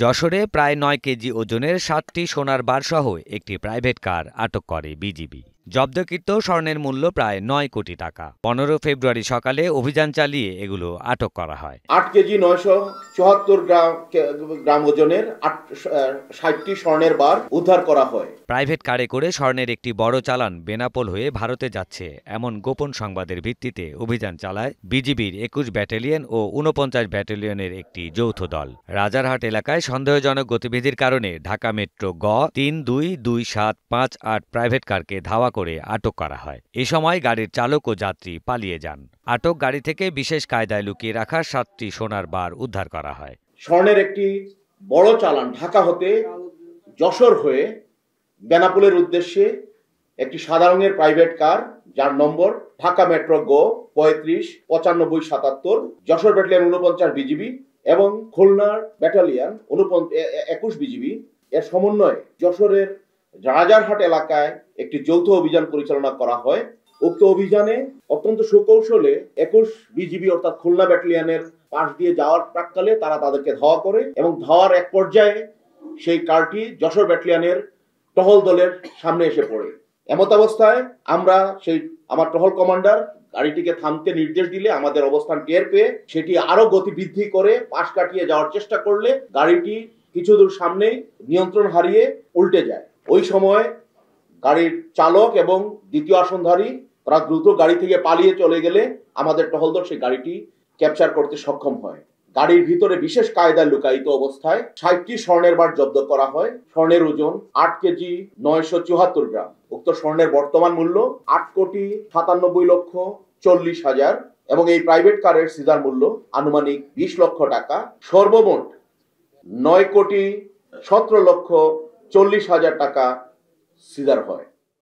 যশোরে প্রায় নয় কেজি ওজনের সাতটি সোনার বারসহ একটি প্রাইভেট কার আটক করে বিজিবি জব্দকৃত স্বর্ণের মূল্য প্রায় নয় কোটি টাকা পনেরো ফেব্রুয়ারি সকালে অভিযান চালিয়ে এগুলো আটক করা হয় আট কেজি নয়শো চুয়াত্তর গ্রাম গ্রাম ওজনের ষাটটি স্বর্ণের বার উদ্ধার করা হয় প্রাইভেট কারে করে স্বর্ণের একটি বড় চালান বেনাপোল হয়ে ভারতে যাচ্ছে এমন গোপন সংবাদের ভিত্তিতে অভিযান চালায় বিজিবির একুশ ব্যাটালিয়ন ও উনপঞ্চাশ ব্যাটালিয়নের একটি যৌথ দল রাজারহাট এলাকায় সন্দেহজনক গতিবিধির কারণে ঢাকা মেট্রো গ তিন দুই দুই সাত পাঁচ আট প্রাইভেট কারকে ধাওয়া করে আটক করা হয় এ সময় গাড়ির চালক ও যাত্রী পালিয়ে যান আটক গাড়ি থেকে বিশেষ কায়দায় লুকিয়ে রাখা সাতটি সোনার বার উদ্ধার করা হয় স্বর্ণের একটি বড় চালান ঢাকা হতে যশোর হয়ে বেনাপুলের উদ্দেশ্যে একটি সাদা রঙের প্রাইভেট কার যার নম্বর ঢাকা মেট্রো গো পঁয়ত্রিশ পঁচানব্বই সাতাত্তর যশোর ব্যাটালিয়ান উনপঞ্চাশ বিজিবি এবং খুলনার ব্যাটালিয়ান উনপঞ্চ একুশ বিজিবি এর সমন্বয়ে যশোরের রাজারহাট এলাকায় একটি যৌথ অভিযান পরিচালনা করা হয় উক্ত অভিযানে অত্যন্ত সুকৌশলে একুশ বিজিবি অর্থাৎ খুলনা ব্যাটালিয়ানের পাশ দিয়ে যাওয়ার প্রাককালে তারা তাদেরকে ধাওয়া করে এবং ধাওয়ার এক পর্যায়ে সেই কারটি যশোর ব্যাটালিয়ানের টহল দলের সামনে এসে পড়ে এমত অবস্থায় আমরা সেই আমার টহল কমান্ডার গাড়িটিকে থামতে নির্দেশ দিলে আমাদের অবস্থান টের পেয়ে সেটি আরো গতি বৃদ্ধি করে পাশ কাটিয়ে যাওয়ার চেষ্টা করলে গাড়িটি কিছু দূর সামনেই নিয়ন্ত্রণ হারিয়ে উল্টে যায় ওই সময় গাড়ির চালক এবং দ্বিতীয় আসনধারী তারা দ্রুত গাড়ি থেকে পালিয়ে চলে গেলে আমাদের টহলদল সেই গাড়িটি ক্যাপচার করতে সক্ষম হয় গাড়ির ভিতরে বিশেষ কায়দায় লুকায়িত অবস্থায় ষাটটি স্বর্ণের বার জব্দ করা হয় স্বর্ণের ওজন আট কেজি নয়শো চুহাত্তর গ্রাম উক্ত স্বর্ণের বর্তমান মূল্য আট কোটি সাতানব্বই লক্ষ চল্লিশ হাজার এবং এই প্রাইভেট কারের সিজার মূল্য আনুমানিক বিশ লক্ষ টাকা সর্বমোট নয় কোটি সতেরো লক্ষ চল্লিশ হাজার টাকা সিজার হয়